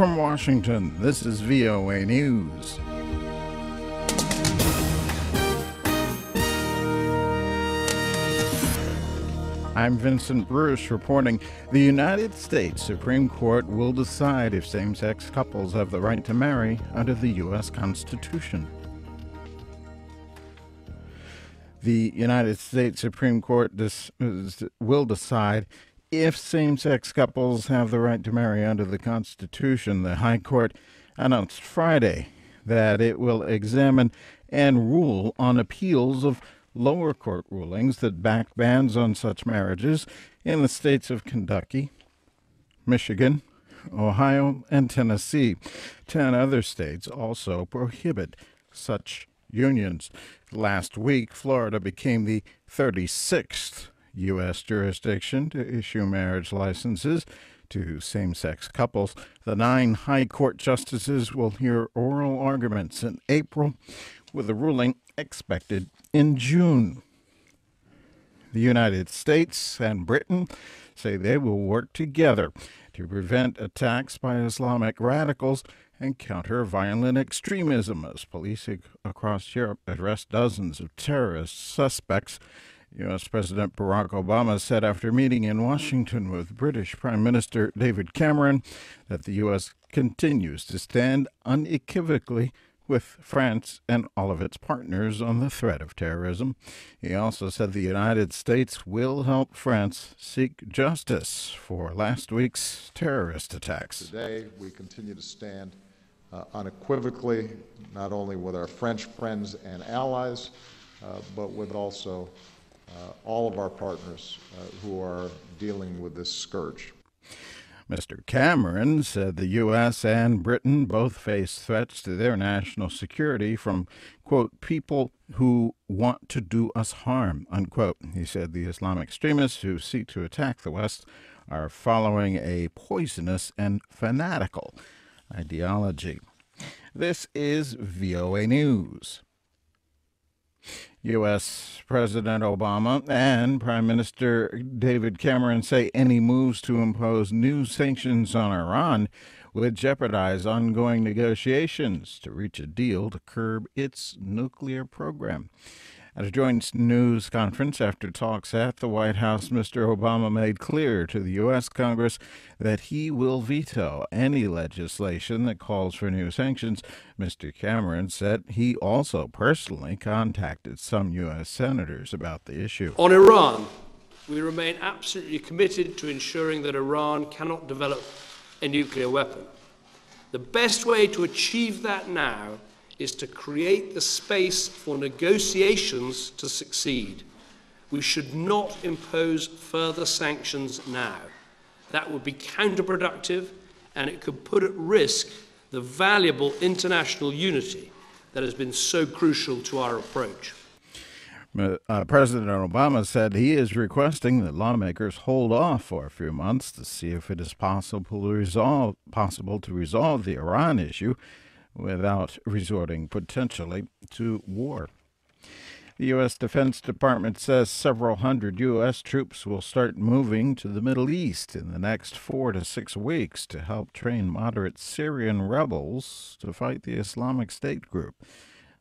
from Washington, this is VOA News. I'm Vincent Bruce reporting the United States Supreme Court will decide if same sex couples have the right to marry under the U.S. Constitution. The United States Supreme Court will decide if same sex couples have the right to marry under the Constitution. The High Court announced Friday that it will examine and rule on appeals of lower court rulings that back bans on such marriages in the states of Kentucky, Michigan, Ohio, and Tennessee. Ten other states also prohibit such unions. Last week, Florida became the 36th U.S. jurisdiction to issue marriage licenses to same sex couples. The nine High Court justices will hear oral arguments in April, with a ruling expected in June. The United States and Britain say they will work together to prevent attacks by Islamic radicals and counter violent extremism as police across Europe arrest dozens of terrorist suspects U.S. President Barack Obama said after meeting in Washington with British Prime Minister David Cameron that the U.S. continues to stand unequivocally with France and all of its partners on the threat of terrorism. He also said the United States will help France seek justice for last week's terrorist attacks. Today, we continue to stand uh, unequivocally, not only with our French friends and allies, uh, but with also uh, all of our partners uh, who are dealing with this scourge. Mr. Cameron said the U.S. and Britain both face threats to their national security from, quote, people who want to do us harm, unquote. He said the Islamic extremists who seek to attack the West are following a poisonous and fanatical ideology. This is VOA News. U.S. President Obama and Prime Minister David Cameron say any moves to impose new sanctions on Iran would jeopardize ongoing negotiations to reach a deal to curb its nuclear program. At a joint news conference after talks at the White House, Mr. Obama made clear to the U.S. Congress that he will veto any legislation that calls for new sanctions. Mr. Cameron said he also personally contacted some U.S. senators about the issue. On Iran, we remain absolutely committed to ensuring that Iran cannot develop a nuclear weapon. The best way to achieve that now is to create the space for negotiations to succeed. We should not impose further sanctions now. That would be counterproductive and it could put at risk the valuable international unity that has been so crucial to our approach. Uh, uh President Obama said he is requesting that lawmakers hold off for a few months to see if it is possible to resolve, possible to resolve the Iran issue without resorting potentially to war. The U.S. Defense Department says several hundred U.S. troops will start moving to the Middle East in the next four to six weeks to help train moderate Syrian rebels to fight the Islamic State group.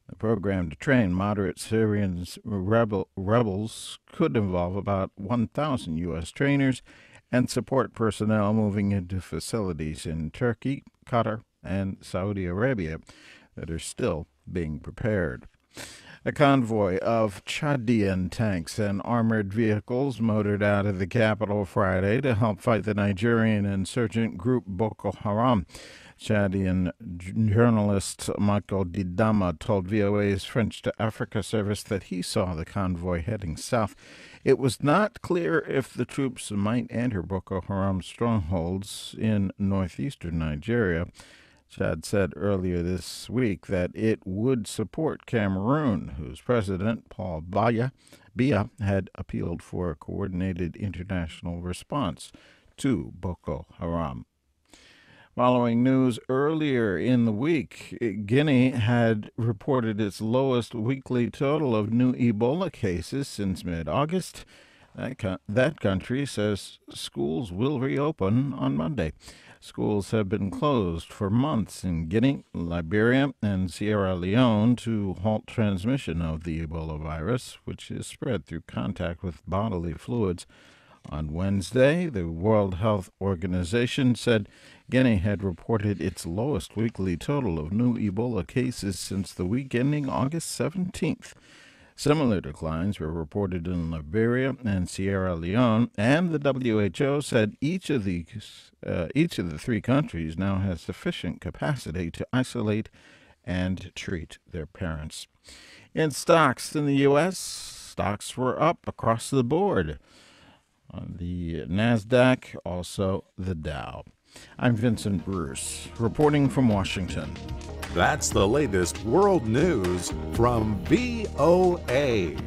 The program to train moderate Syrian rebel, rebels could involve about 1,000 U.S. trainers and support personnel moving into facilities in Turkey, Qatar, and Saudi Arabia that are still being prepared. A convoy of Chadian tanks and armored vehicles motored out of the capital Friday to help fight the Nigerian insurgent group Boko Haram. Chadian journalist Michael Didama told VOA's French to Africa service that he saw the convoy heading south. It was not clear if the troops might enter Boko Haram strongholds in northeastern Nigeria. Chad said earlier this week that it would support Cameroon, whose president, Paul Baya, Bia, had appealed for a coordinated international response to Boko Haram. Following news earlier in the week, Guinea had reported its lowest weekly total of new Ebola cases since mid August. That, co- that country says schools will reopen on Monday. Schools have been closed for months in Guinea, Liberia, and Sierra Leone to halt transmission of the Ebola virus, which is spread through contact with bodily fluids. On Wednesday, the World Health Organization said Guinea had reported its lowest weekly total of new Ebola cases since the week ending August 17th. Similar declines were reported in Liberia and Sierra Leone, and the WHO said each of these, uh, each of the three countries now has sufficient capacity to isolate and treat their parents. In stocks in the U.S., stocks were up across the board. On the NASDAQ, also the Dow. I'm Vincent Bruce, reporting from Washington. That's the latest world news from VOA.